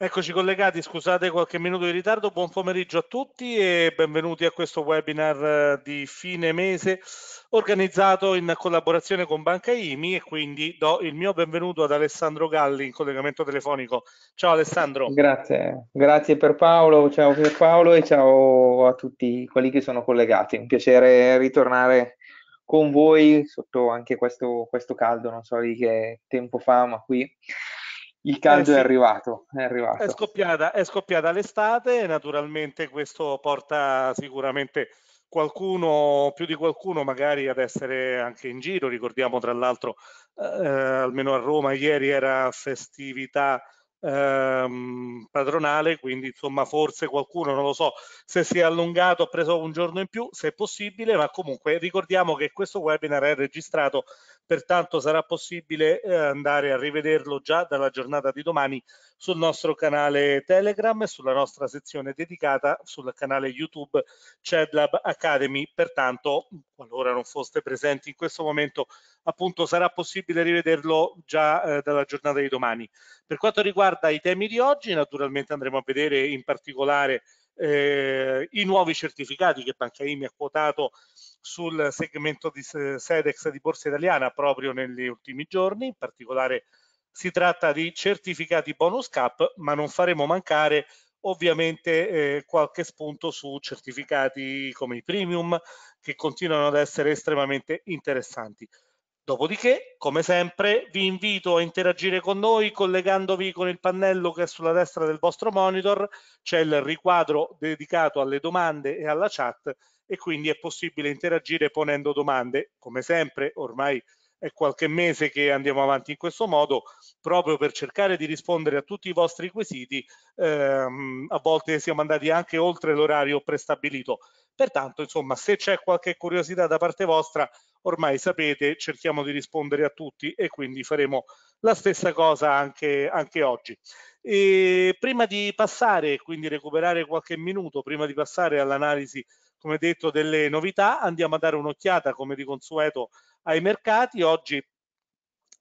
Eccoci collegati, scusate qualche minuto di ritardo, buon pomeriggio a tutti e benvenuti a questo webinar eh, di fine mese organizzato in collaborazione con Banca IMI e quindi do il mio benvenuto ad Alessandro Galli in collegamento telefonico. Ciao Alessandro. Grazie, grazie per Paolo, ciao per Paolo e ciao a tutti quelli che sono collegati, un piacere ritornare con voi sotto anche questo, questo caldo, non so di che tempo fa, ma qui il caldo eh sì. è, arrivato, è, arrivato, è scoppiata, è scoppiata l'estate, naturalmente questo porta sicuramente qualcuno, più di qualcuno magari ad essere anche in giro, ricordiamo tra l'altro eh, almeno a Roma ieri era festività ehm, padronale, quindi insomma forse qualcuno, non lo so, se si è allungato ha preso un giorno in più, se è possibile, ma comunque ricordiamo che questo webinar è registrato, pertanto sarà possibile eh, andare a rivederlo già dalla giornata di domani sul nostro canale Telegram e sulla nostra sezione dedicata sul canale YouTube CEDLAB Academy. Pertanto, qualora non foste presenti in questo momento, appunto sarà possibile rivederlo già eh, dalla giornata di domani. Per quanto riguarda i temi di oggi, naturalmente andremo a vedere in particolare eh, i nuovi certificati che Banca IMI ha quotato sul segmento di eh, SEDEX di Borsa Italiana proprio negli ultimi giorni, in particolare si tratta di certificati bonus cap, ma non faremo mancare ovviamente eh, qualche spunto su certificati come i premium che continuano ad essere estremamente interessanti. Dopodiché, come sempre, vi invito a interagire con noi collegandovi con il pannello che è sulla destra del vostro monitor, c'è il riquadro dedicato alle domande e alla chat e quindi è possibile interagire ponendo domande. Come sempre, ormai è qualche mese che andiamo avanti in questo modo, proprio per cercare di rispondere a tutti i vostri quesiti, ehm, a volte siamo andati anche oltre l'orario prestabilito. Pertanto, insomma, se c'è qualche curiosità da parte vostra, ormai sapete, cerchiamo di rispondere a tutti e quindi faremo la stessa cosa anche, anche oggi. E prima di passare, quindi recuperare qualche minuto, prima di passare all'analisi, come detto, delle novità, andiamo a dare un'occhiata, come di consueto, ai mercati. Oggi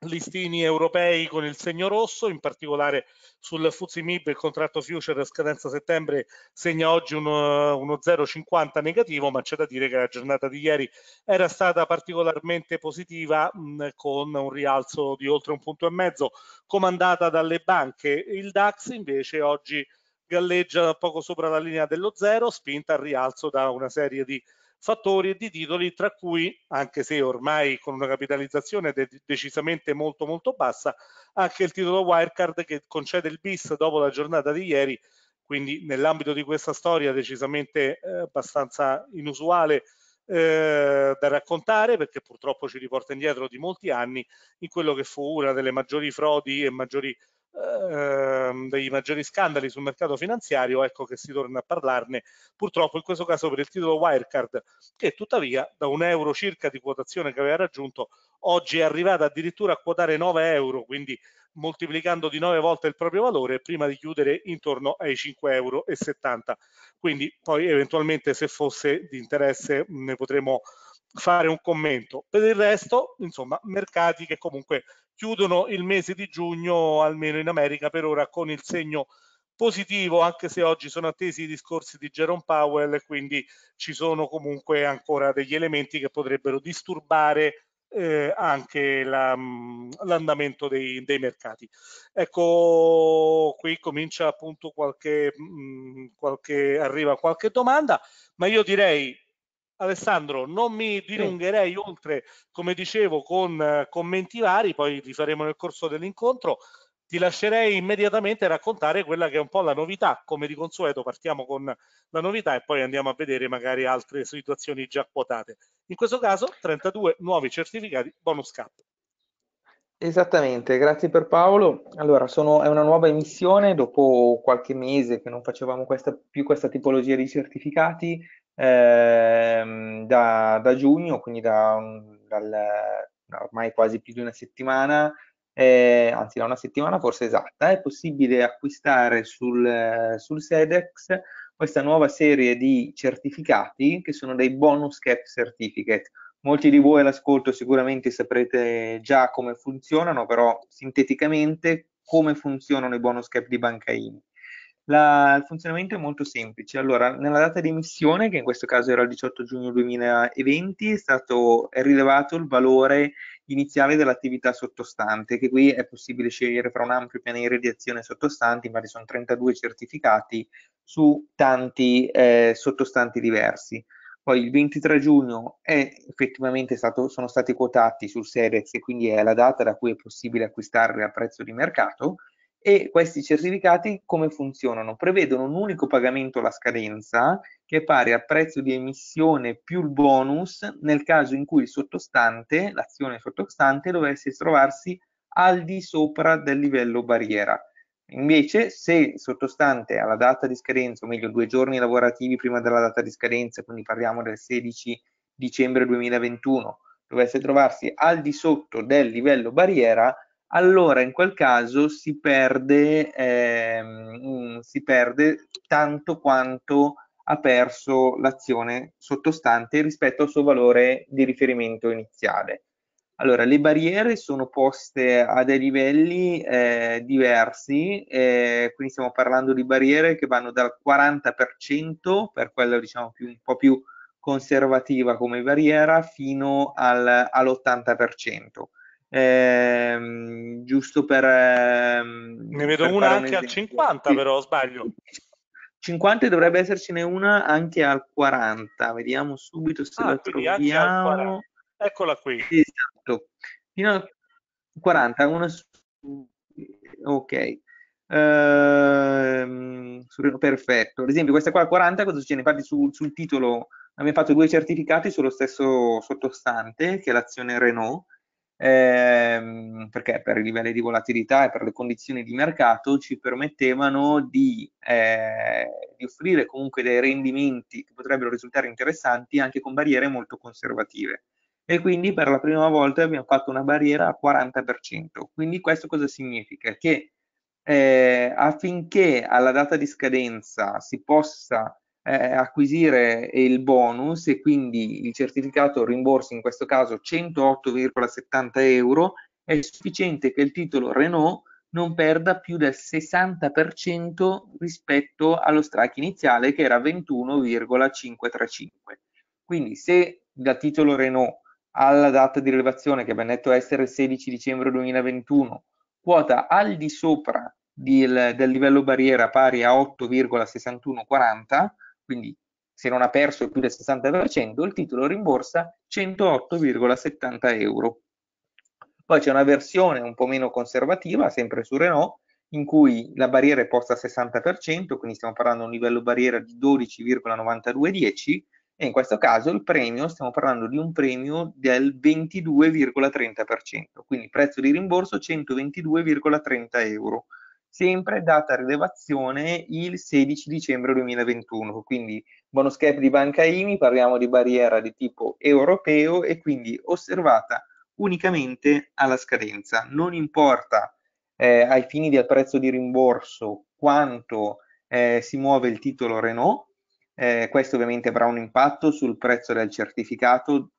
listini europei con il segno rosso, in particolare sul Fuzzi MIB il contratto future scadenza settembre segna oggi uno, uno 0,50 negativo, ma c'è da dire che la giornata di ieri era stata particolarmente positiva mh, con un rialzo di oltre un punto e mezzo comandata dalle banche. Il DAX invece oggi galleggia poco sopra la linea dello zero, spinta al rialzo da una serie di fattori e di titoli tra cui, anche se ormai con una capitalizzazione de decisamente molto molto bassa, anche il titolo Wirecard che concede il bis dopo la giornata di ieri, quindi nell'ambito di questa storia decisamente eh, abbastanza inusuale eh, da raccontare perché purtroppo ci riporta indietro di molti anni in quello che fu una delle maggiori frodi e maggiori ehm, dei maggiori scandali sul mercato finanziario, ecco che si torna a parlarne purtroppo in questo caso per il titolo Wirecard, che tuttavia da un euro circa di quotazione che aveva raggiunto oggi è arrivata addirittura a quotare 9 euro, quindi moltiplicando di 9 volte il proprio valore prima di chiudere intorno ai 5,70 euro. Quindi poi eventualmente se fosse di interesse ne potremo fare un commento. Per il resto, insomma, mercati che comunque chiudono il mese di giugno, almeno in America per ora, con il segno positivo, anche se oggi sono attesi i discorsi di Jerome Powell quindi ci sono comunque ancora degli elementi che potrebbero disturbare eh, anche l'andamento dei, dei, mercati. Ecco, qui comincia appunto qualche, mh, qualche, arriva qualche domanda, ma io direi Alessandro, non mi dilungherei sì. oltre, come dicevo, con eh, commenti vari, poi li faremo nel corso dell'incontro. Ti lascerei immediatamente raccontare quella che è un po' la novità, come di consueto partiamo con la novità e poi andiamo a vedere magari altre situazioni già quotate. In questo caso 32 nuovi certificati bonus cap. Esattamente, grazie per Paolo. Allora, sono, è una nuova emissione, dopo qualche mese che non facevamo questa, più questa tipologia di certificati, eh, da, da, giugno, quindi da, dal, da, ormai quasi più di una settimana, eh, anzi da una settimana forse esatta, è possibile acquistare sul, sul SEDEX questa nuova serie di certificati che sono dei bonus cap certificate. Molti di voi all'ascolto sicuramente saprete già come funzionano, però sinteticamente come funzionano i bonus cap di Banca IMI. La, il funzionamento è molto semplice. Allora, nella data di emissione, che in questo caso era il 18 giugno 2020, è stato è rilevato il valore iniziale dell'attività sottostante, che qui è possibile scegliere fra un ampio pianere di azioni sottostanti, ma ci sono 32 certificati su tanti eh, sottostanti diversi. Poi il 23 giugno è effettivamente stato, sono stati quotati sul Sedex e quindi è la data da cui è possibile acquistarli a prezzo di mercato e questi certificati come funzionano? Prevedono un unico pagamento alla scadenza che è pari al prezzo di emissione più il bonus nel caso in cui il sottostante, l'azione sottostante, dovesse trovarsi al di sopra del livello barriera. Invece, se il sottostante alla data di scadenza, o meglio due giorni lavorativi prima della data di scadenza, quindi parliamo del 16 dicembre 2021, dovesse trovarsi al di sotto del livello barriera, allora in quel caso si perde, ehm, mm, si perde tanto quanto ha perso l'azione sottostante rispetto al suo valore di riferimento iniziale. Allora, le barriere sono poste a dei livelli eh, diversi, eh, quindi stiamo parlando di barriere che vanno dal 40%, per quella diciamo più, un po' più conservativa come barriera, fino al, all'80% ehm, giusto per... Ehm, ne vedo per una anche un al 50 però, sbaglio. 50 dovrebbe essercene una anche al 40, vediamo subito se ah, la troviamo. Eccola qui. Esatto, fino al 40, una ok. Ehm, perfetto, ad esempio questa qua al 40 cosa succede? Infatti su, sul titolo abbiamo fatto due certificati sullo stesso sottostante che è l'azione Renault ehm, perché per i livelli di volatilità e per le condizioni di mercato ci permettevano di, eh, di offrire comunque dei rendimenti che potrebbero risultare interessanti anche con barriere molto conservative. E quindi per la prima volta abbiamo fatto una barriera a 40%. Quindi questo cosa significa? Che eh, affinché alla data di scadenza si possa eh, acquisire il bonus e quindi il certificato rimborsi in questo caso 108,70 euro, è sufficiente che il titolo Renault non perda più del 60% rispetto allo strike iniziale che era 21,535. Quindi se da titolo Renault alla data di rilevazione che abbiamo detto essere 16 dicembre 2021 quota al di sopra del, del livello barriera pari a 8,6140 quindi se non ha perso più del 60%, il titolo rimborsa 108,70 euro. Poi c'è una versione un po' meno conservativa, sempre su Renault, in cui la barriera è posta al 60%, quindi stiamo parlando di un livello barriera di 12,9210 e in questo caso il premio, stiamo parlando di un premio del 22,30%, quindi prezzo di rimborso 122,30 euro sempre data rilevazione il 16 dicembre 2021, quindi bonus cap di Banca IMI, parliamo di barriera di tipo europeo e quindi osservata unicamente alla scadenza, non importa eh, ai fini del prezzo di rimborso quanto eh, si muove il titolo Renault, eh, questo ovviamente avrà un impatto sul prezzo del certificato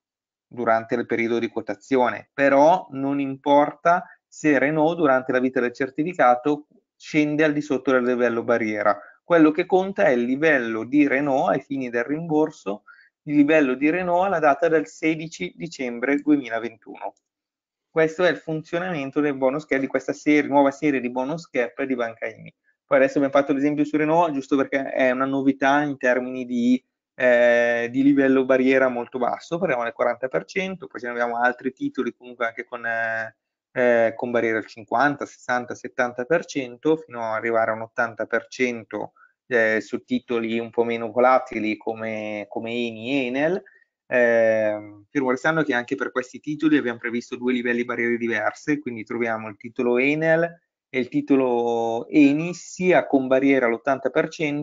durante il periodo di quotazione, però non importa se Renault durante la vita del certificato scende al di sotto del livello barriera. Quello che conta è il livello di Renault ai fini del rimborso, il livello di Renault alla data del 16 dicembre 2021. Questo è il funzionamento del bonus cap di questa serie, nuova serie di bonus cap di Banca IMI. Poi adesso abbiamo fatto l'esempio su Renault, giusto perché è una novità in termini di, eh, di livello barriera molto basso, parliamo del 40%, poi ce ne abbiamo altri titoli comunque anche con... Eh, eh, comparire al 50, 60, 70% fino ad arrivare a un 80% eh, su titoli un po' meno volatili come, come Eni e Enel. Eh, fermo restando che anche per questi titoli abbiamo previsto due livelli barriere diverse, quindi troviamo il titolo Enel e il titolo Eni sia con barriera all'80%,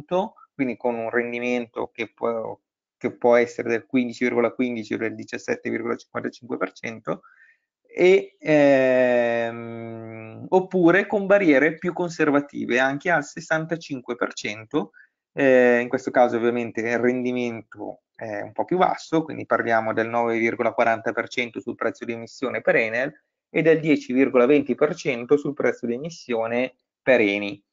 quindi con un rendimento che può, che può essere del 15,15 o del 17,55%, e, ehm, oppure con barriere più conservative anche al 65%, eh, in questo caso ovviamente il rendimento è un po' più basso, quindi parliamo del 9,40% sul prezzo di emissione per Enel e del 10,20% sul prezzo di emissione per Eni.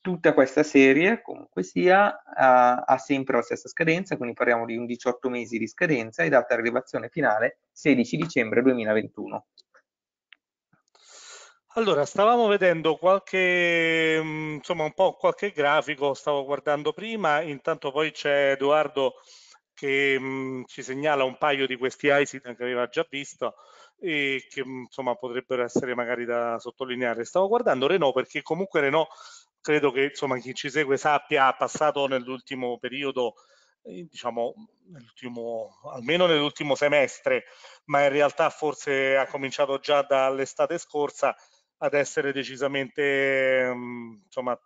Tutta questa serie, comunque sia, ha, ha sempre la stessa scadenza, quindi parliamo di un 18 mesi di scadenza e data di rilevazione finale 16 dicembre 2021. Allora, stavamo vedendo qualche, mm, insomma, un po' qualche grafico, stavo guardando prima, intanto poi c'è Edoardo che mh, mm, ci segnala un paio di questi ISID che aveva già visto e che mm, insomma potrebbero essere magari da sottolineare. Stavo guardando Renault perché comunque Renault credo che insomma chi ci segue sappia ha passato nell'ultimo periodo eh, diciamo nell'ultimo, almeno nell'ultimo semestre, ma in realtà forse ha cominciato già dall'estate scorsa, ad essere decisamente mm, insomma,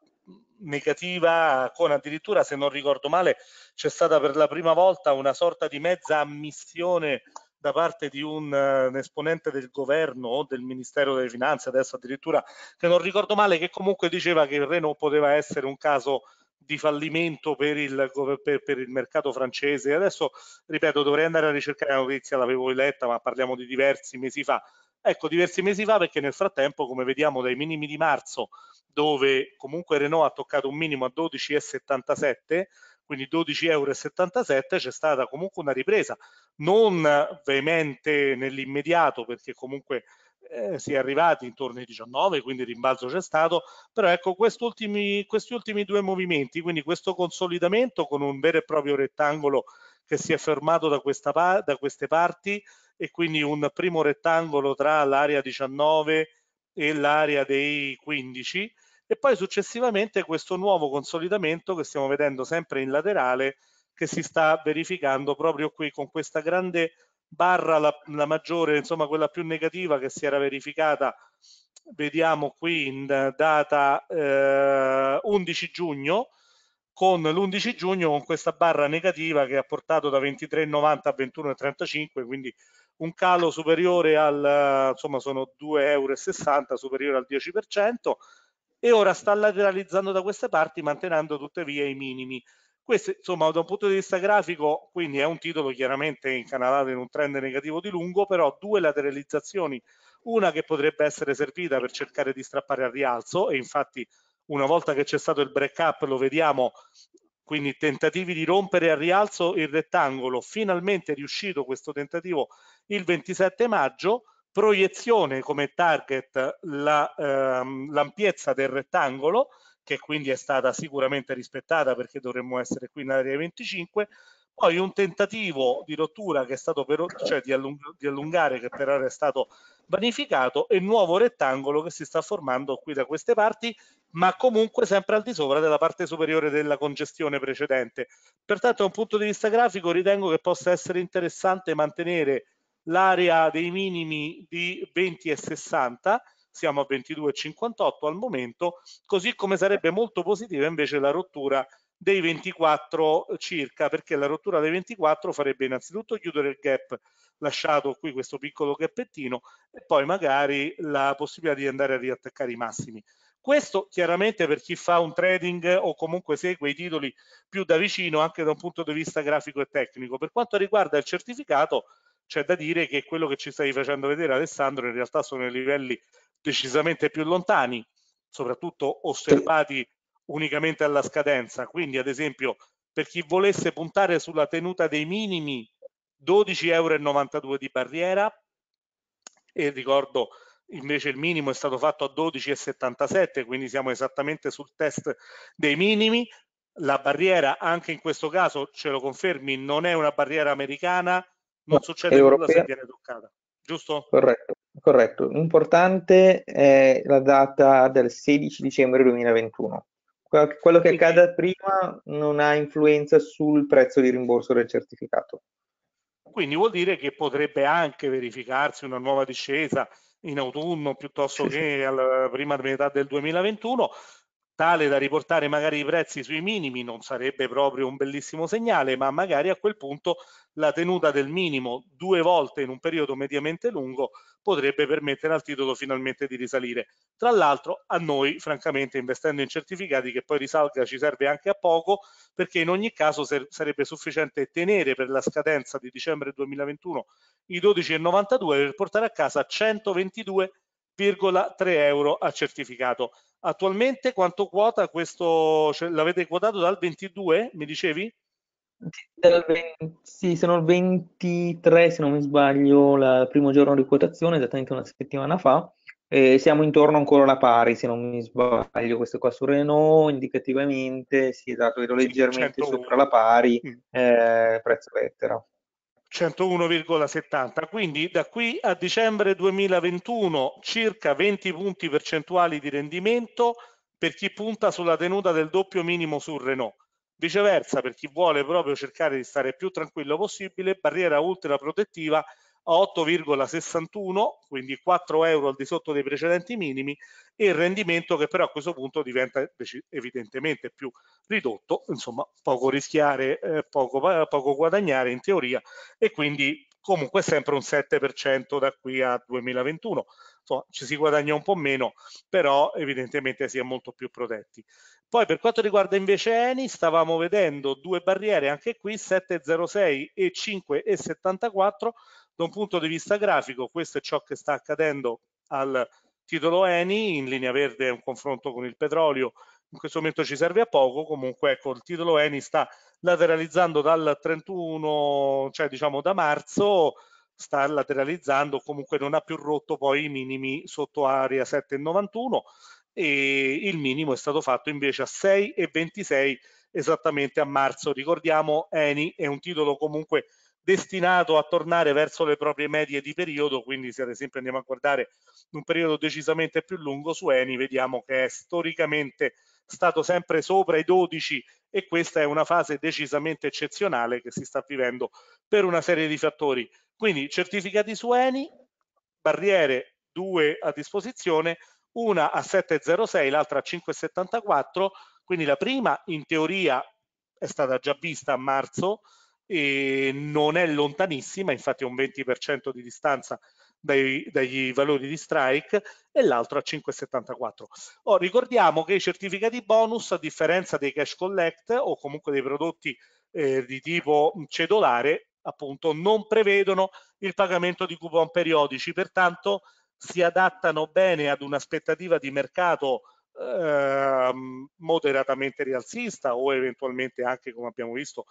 negativa, con addirittura, se non ricordo male, c'è stata per la prima volta una sorta di mezza ammissione da parte di un, uh, un, esponente del governo o del Ministero delle Finanze, adesso addirittura, che non ricordo male, che comunque diceva che il Renault poteva essere un caso di fallimento per il, per, per il mercato francese. Adesso, ripeto, dovrei andare a ricercare la notizia, l'avevo letta, ma parliamo di diversi mesi fa Ecco, diversi mesi fa, perché nel frattempo, come vediamo dai minimi di marzo, dove comunque Renault ha toccato un minimo a 12,77, quindi 12,77 euro, c'è stata comunque una ripresa, non veemente nell'immediato, perché comunque eh, si è arrivati intorno ai 19, quindi il rimbalzo c'è stato, però ecco questi ultimi due movimenti, quindi questo consolidamento con un vero e proprio rettangolo che si è fermato da, questa, da queste parti e quindi un primo rettangolo tra l'area 19 e l'area dei 15 e poi successivamente questo nuovo consolidamento che stiamo vedendo sempre in laterale che si sta verificando proprio qui con questa grande barra la, la maggiore insomma quella più negativa che si era verificata vediamo qui in data eh, 11 giugno con l'11 giugno con questa barra negativa che ha portato da 23,90 a 21,35 quindi un calo superiore al insomma sono 2,60 euro superiore al 10% e ora sta lateralizzando da queste parti mantenendo tuttavia i minimi questo insomma da un punto di vista grafico quindi è un titolo chiaramente incanalato in un trend negativo di lungo però due lateralizzazioni una che potrebbe essere servita per cercare di strappare al rialzo e infatti una volta che c'è stato il break up lo vediamo quindi tentativi di rompere al rialzo il rettangolo, finalmente è riuscito questo tentativo il 27 maggio, proiezione come target l'ampiezza la, ehm, del rettangolo, che quindi è stata sicuramente rispettata perché dovremmo essere qui nell'area 25, poi un tentativo di rottura che è stato per, cioè di, allung, di allungare che però è stato vanificato e nuovo rettangolo che si sta formando qui da queste parti ma comunque sempre al di sopra della parte superiore della congestione precedente. Pertanto da un punto di vista grafico ritengo che possa essere interessante mantenere l'area dei minimi di 20 e 60, siamo a 22,58 al momento, così come sarebbe molto positiva invece la rottura dei 24 circa, perché la rottura dei 24 farebbe innanzitutto chiudere il gap lasciato qui, questo piccolo gappettino, e poi magari la possibilità di andare a riattaccare i massimi. Questo chiaramente per chi fa un trading o comunque segue i titoli più da vicino anche da un punto di vista grafico e tecnico. Per quanto riguarda il certificato c'è da dire che quello che ci stai facendo vedere Alessandro in realtà sono i livelli decisamente più lontani, soprattutto osservati unicamente alla scadenza. Quindi ad esempio per chi volesse puntare sulla tenuta dei minimi 12,92 euro di barriera e ricordo invece il minimo è stato fatto a 12,77 quindi siamo esattamente sul test dei minimi la barriera anche in questo caso ce lo confermi non è una barriera americana non succede europea. nulla se viene toccata giusto? corretto corretto l'importante è la data del 16 dicembre 2021 quello che accada prima non ha influenza sul prezzo di rimborso del certificato quindi vuol dire che potrebbe anche verificarsi una nuova discesa in autunno piuttosto che alla prima metà del 2021, tale da riportare magari i prezzi sui minimi non sarebbe proprio un bellissimo segnale, ma magari a quel punto la tenuta del minimo due volte in un periodo mediamente lungo potrebbe permettere al titolo finalmente di risalire. Tra l'altro a noi francamente investendo in certificati che poi risalga ci serve anche a poco perché in ogni caso sarebbe sufficiente tenere per la scadenza di dicembre 2021 i 12,92 per portare a casa 122,3 euro a certificato. Attualmente quanto quota questo? L'avete quotato dal 22 mi dicevi? Dal 20 sì, sono il 23, se non mi sbaglio, la- il primo giorno di quotazione, esattamente una settimana fa, e siamo intorno ancora alla pari, se non mi sbaglio, questo qua su Renault indicativamente si è dato esatto, vedo leggermente 101. sopra la pari, mm. eh, prezzo lettera. 101,70. Quindi da qui a dicembre 2021 circa 20 punti percentuali di rendimento per chi punta sulla tenuta del doppio minimo su Renault. Viceversa, per chi vuole proprio cercare di stare più tranquillo possibile, barriera ultra protettiva a 8,61, quindi 4 euro al di sotto dei precedenti minimi e il rendimento che però a questo punto diventa evidentemente più ridotto, insomma poco rischiare, eh, poco, poco guadagnare in teoria e quindi comunque sempre un 7% da qui a 2021. Insomma, ci si guadagna un po' meno, però evidentemente si è molto più protetti. Poi per quanto riguarda invece Eni, stavamo vedendo due barriere, anche qui 706 e 574, da un punto di vista grafico questo è ciò che sta accadendo al titolo Eni, in linea verde è un confronto con il petrolio, in questo momento ci serve a poco, comunque ecco il titolo Eni sta lateralizzando dal 31, cioè diciamo da marzo, sta lateralizzando, comunque non ha più rotto poi i minimi sotto area 7,91 e il minimo è stato fatto invece a 6,26 esattamente a marzo. Ricordiamo Eni è un titolo comunque destinato a tornare verso le proprie medie di periodo, quindi se ad esempio andiamo a guardare un periodo decisamente più lungo su Eni, vediamo che è storicamente stato sempre sopra i 12 e questa è una fase decisamente eccezionale che si sta vivendo per una serie di fattori. Quindi certificati su ENI, barriere due a disposizione, una a 7,06, l'altra a 5,74, quindi la prima in teoria è stata già vista a marzo e non è lontanissima, infatti è un 20% di distanza dai, dagli valori di strike e l'altro a 5,74. Oh, ricordiamo che i certificati bonus, a differenza dei cash collect o comunque dei prodotti eh, di tipo cedolare, appunto non prevedono il pagamento di coupon periodici, pertanto si adattano bene ad un'aspettativa di mercato Ehm, moderatamente rialzista o eventualmente anche come abbiamo visto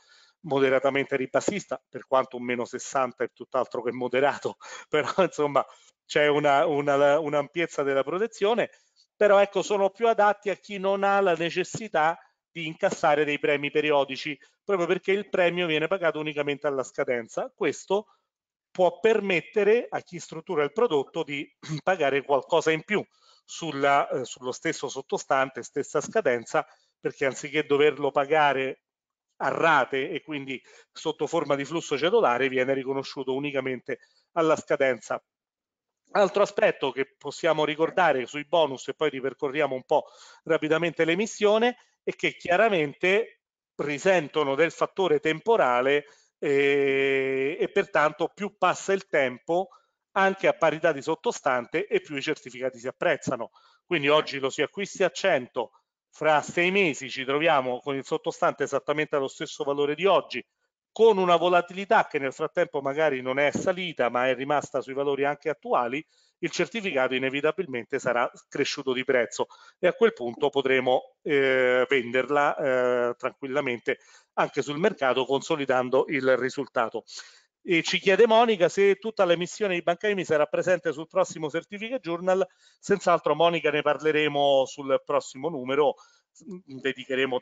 moderatamente ribassista per quanto un meno 60 è tutt'altro che moderato però insomma c'è un'ampiezza una, della protezione però ecco sono più adatti a chi non ha la necessità di incassare dei premi periodici proprio perché il premio viene pagato unicamente alla scadenza questo può permettere a chi struttura il prodotto di pagare qualcosa in più sulla, eh, sullo stesso sottostante, stessa scadenza, perché anziché doverlo pagare a rate e quindi sotto forma di flusso cedolare viene riconosciuto unicamente alla scadenza. Altro aspetto che possiamo ricordare sui bonus e poi ripercorriamo un po' rapidamente l'emissione è che chiaramente risentono del fattore temporale eh, e pertanto più passa il tempo anche a parità di sottostante e più i certificati si apprezzano. Quindi oggi lo si acquisti a 100, fra sei mesi ci troviamo con il sottostante esattamente allo stesso valore di oggi, con una volatilità che nel frattempo magari non è salita ma è rimasta sui valori anche attuali, il certificato inevitabilmente sarà cresciuto di prezzo e a quel punto potremo eh, venderla eh, tranquillamente anche sul mercato consolidando il risultato. E ci chiede Monica se tutta l'emissione di Banca IMI sarà presente sul prossimo Certificate Journal. Senz'altro Monica ne parleremo sul prossimo numero, mm, dedicheremo,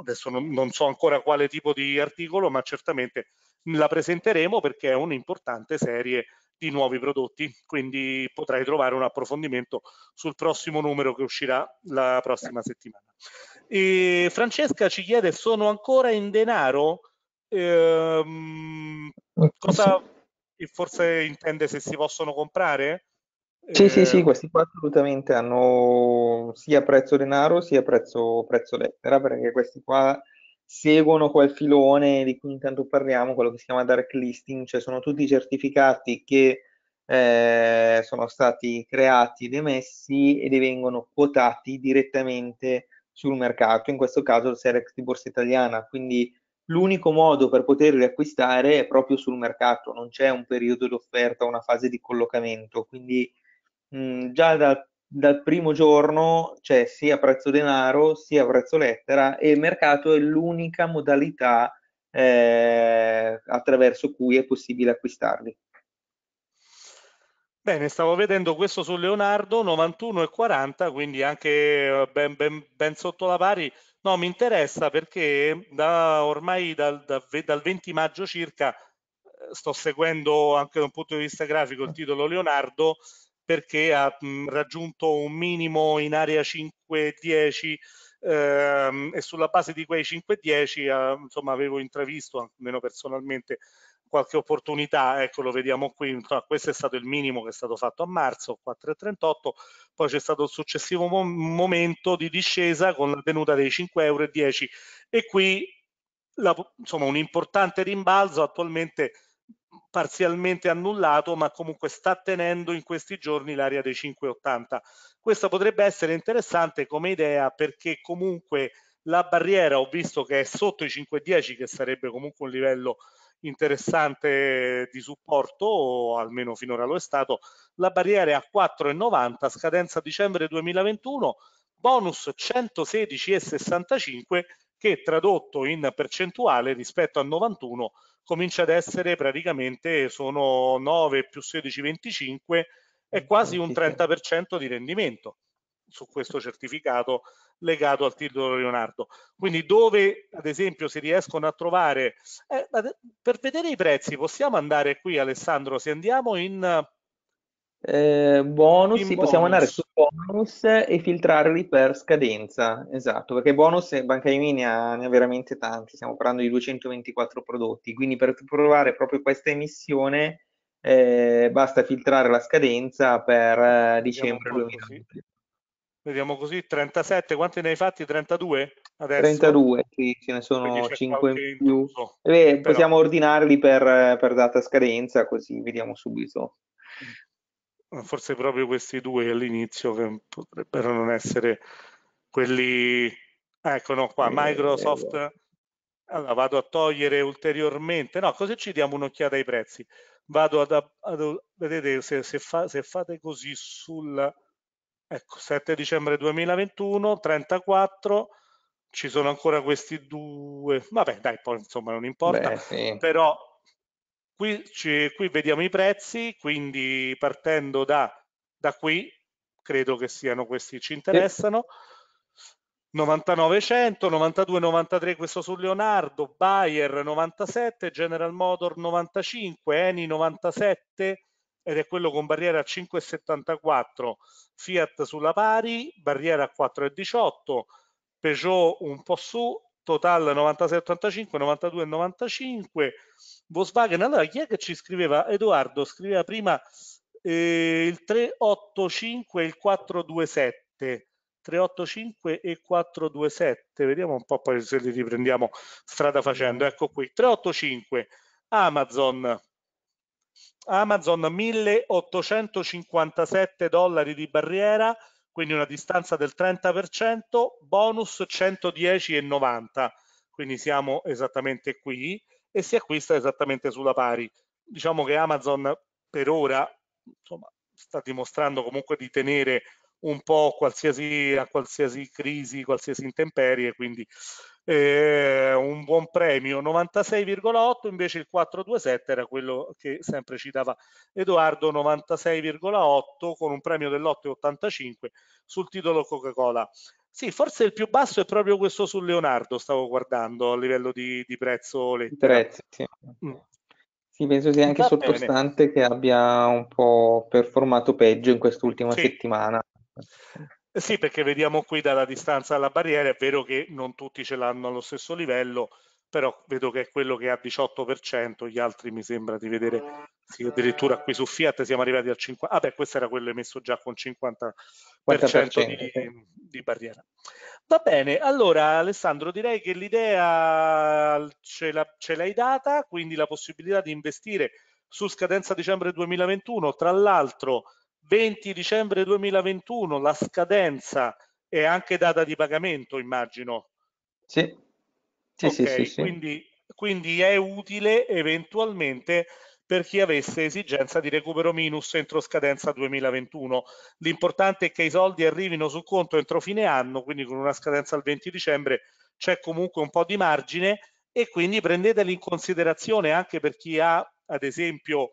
adesso non, non so ancora quale tipo di articolo, ma certamente la presenteremo perché è un'importante serie di nuovi prodotti, quindi potrai trovare un approfondimento sul prossimo numero che uscirà la prossima settimana. E Francesca ci chiede, sono ancora in denaro? Ehm, cosa forse intende se si possono comprare? Sì, sì, sì, ehm questi qua assolutamente hanno sia prezzo denaro sia prezzo, prezzo lettera, perché questi qua seguono quel filone di cui intanto parliamo, quello che si chiama dark listing, cioè sono tutti certificati che eh, sono stati creati ed emessi ed vengono quotati direttamente sul mercato, in questo caso il Serex di Borsa Italiana, quindi L'unico modo per poterli acquistare è proprio sul mercato, non c'è un periodo di offerta, una fase di collocamento, quindi mh, mm, già da, dal primo giorno c'è cioè sia prezzo denaro sia prezzo lettera e il mercato è l'unica modalità eh, attraverso cui è possibile acquistarli. Bene, stavo vedendo questo su Leonardo 91,40, e quindi anche eh, ben, ben, ben sotto la pari. No, mi interessa perché da ormai dal, dal 20 maggio circa eh, sto seguendo anche da un punto di vista grafico il titolo Leonardo perché ha mm, raggiunto un minimo in area 5-10 ehm, e sulla base di quei 5-10 eh, ah, insomma avevo intravisto almeno personalmente qualche opportunità, ecco lo vediamo qui, questo è stato il minimo che è stato fatto a marzo, 4,38, poi c'è stato il successivo mo momento di discesa con la tenuta dei 5,10 euro e qui la, insomma un importante rimbalzo attualmente parzialmente annullato ma comunque sta tenendo in questi giorni l'area dei 5,80. Questa potrebbe essere interessante come idea perché comunque la barriera ho visto che è sotto i 5,10 che sarebbe comunque un livello interessante di supporto, o almeno finora lo è stato, la barriera è a 4,90, scadenza dicembre 2021, bonus 116,65 che tradotto in percentuale rispetto al 91 comincia ad essere praticamente sono 9 più 16, 25, è quasi un 30% di rendimento su questo certificato legato al titolo Leonardo. Quindi dove ad esempio si riescono a trovare, eh, per vedere i prezzi possiamo andare qui Alessandro, se andiamo in... Eh, bonus, in sì, bonus. possiamo andare su bonus e filtrarli per scadenza, esatto, perché bonus Banca IMI ne ha, ne ha veramente tanti, stiamo parlando di 224 prodotti, quindi per provare proprio questa emissione eh, basta filtrare la scadenza per eh, dicembre 2020. Vediamo così, 37, quanti ne hai fatti? 32? Adesso. 32, sì, ce ne sono 5 in più. Eh, Però... Possiamo ordinarli per, per, data scadenza, così vediamo subito. Forse proprio questi due all'inizio che potrebbero non essere quelli... Ah, ecco, no, qua, eh, Microsoft... Eh, allora, vado a togliere ulteriormente, no, così ci diamo un'occhiata ai prezzi. Vado ad... ad vedete, se, se, fa, se fate così sulla Ecco, 7 dicembre 2021, 34, ci sono ancora questi due, vabbè dai, poi insomma non importa, Beh, sì. però qui, ci, qui, vediamo i prezzi, quindi partendo da, da qui, credo che siano questi ci interessano. 99 100, 92 93 questo su Leonardo, Bayer 97, General Motor 95, Eni 97, ed è quello con barriera 5,74 Fiat sulla pari, barriera 4,18 Peugeot un po' su, Total 96,85, 92,95 Volkswagen, allora chi è che ci scriveva? Edoardo scriveva prima eh, il 385 e il 427 385 e 427 vediamo un po' poi se li riprendiamo strada facendo ecco qui 385 Amazon Amazon 1857 dollari di barriera, quindi una distanza del 30%, bonus 110,90, quindi siamo esattamente qui e si acquista esattamente sulla pari. Diciamo che Amazon per ora insomma, sta dimostrando comunque di tenere un po' qualsiasi, a qualsiasi crisi, qualsiasi intemperie, quindi eh, un buon premio. 96,8 invece il 427 era quello che sempre citava Edoardo, 96,8 con un premio dell'8,85 sul titolo Coca-Cola. Sì, forse il più basso è proprio questo su Leonardo, stavo guardando a livello di, di prezzo lettera. Prezzi, sì. Mm. sì. penso sia anche Va sottostante bene. che abbia un po' performato peggio in quest'ultima sì. settimana. Sì, perché vediamo qui dalla distanza alla barriera, è vero che non tutti ce l'hanno allo stesso livello, però vedo che è quello che ha 18%, gli altri mi sembra di vedere, sì, addirittura qui su Fiat siamo arrivati al 50%, ah beh questo era quello emesso già con 50%, Di, di, barriera. Va bene, allora Alessandro direi che l'idea ce l'hai data, quindi la possibilità di investire su scadenza dicembre 2021, tra l'altro 20 dicembre 2021, la scadenza è anche data di pagamento, immagino. Sì. Sì, okay, sì, sì, quindi, quindi, è utile eventualmente per chi avesse esigenza di recupero minus entro scadenza 2021. L'importante è che i soldi arrivino sul conto entro fine anno, quindi con una scadenza al 20 dicembre c'è comunque un po' di margine e quindi prendeteli in considerazione anche per chi ha, ad esempio,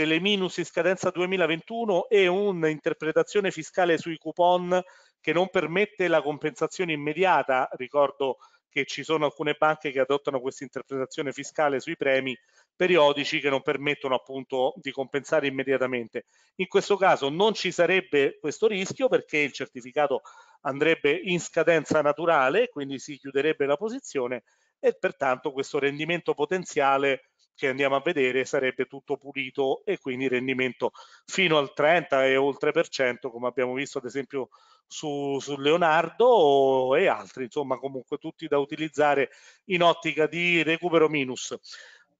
delle minus in scadenza 2021 e un'interpretazione fiscale sui coupon che non permette la compensazione immediata. Ricordo che ci sono alcune banche che adottano questa interpretazione fiscale sui premi periodici che non permettono appunto di compensare immediatamente. In questo caso non ci sarebbe questo rischio perché il certificato andrebbe in scadenza naturale, quindi si chiuderebbe la posizione e pertanto questo rendimento potenziale che andiamo a vedere sarebbe tutto pulito e quindi rendimento fino al 30 e oltre per cento come abbiamo visto ad esempio su, su Leonardo e altri insomma comunque tutti da utilizzare in ottica di recupero minus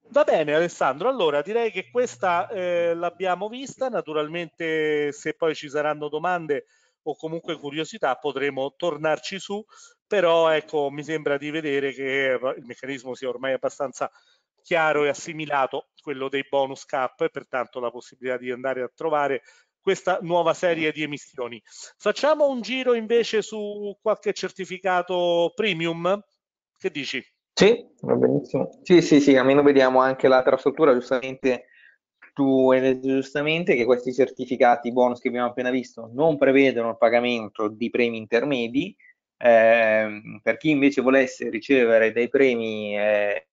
Va bene Alessandro, allora direi che questa eh, l'abbiamo vista, naturalmente se poi ci saranno domande o comunque curiosità potremo tornarci su, però ecco mi sembra di vedere che eh, il meccanismo sia ormai abbastanza chiaro e assimilato quello dei bonus cap e pertanto la possibilità di andare a trovare questa nuova serie di emissioni. Facciamo un giro invece su qualche certificato premium, che dici? Sì, va benissimo. Sì, sì, sì, almeno vediamo anche la struttura, giustamente tu hai detto giustamente che questi certificati bonus che abbiamo appena visto non prevedono il pagamento di premi intermedi, eh, per chi invece volesse ricevere dei premi eh,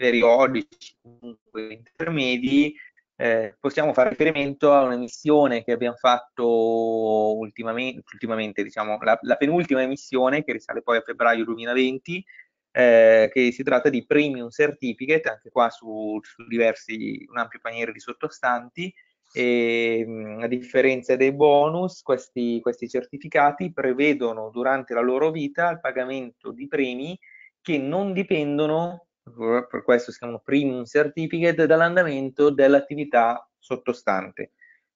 periodici, comunque intermedi, eh, possiamo fare riferimento a un'emissione che abbiamo fatto ultimamente, ultimamente diciamo, la, la, penultima emissione che risale poi a febbraio 2020, eh, che si tratta di premium certificate, anche qua su, su diversi, un ampio paniere di sottostanti, e ehm, a differenza dei bonus, questi, questi certificati prevedono durante la loro vita il pagamento di premi che non dipendono Ecco, eh, per questo si chiamano premium certificate, dall'andamento dell'attività sottostante.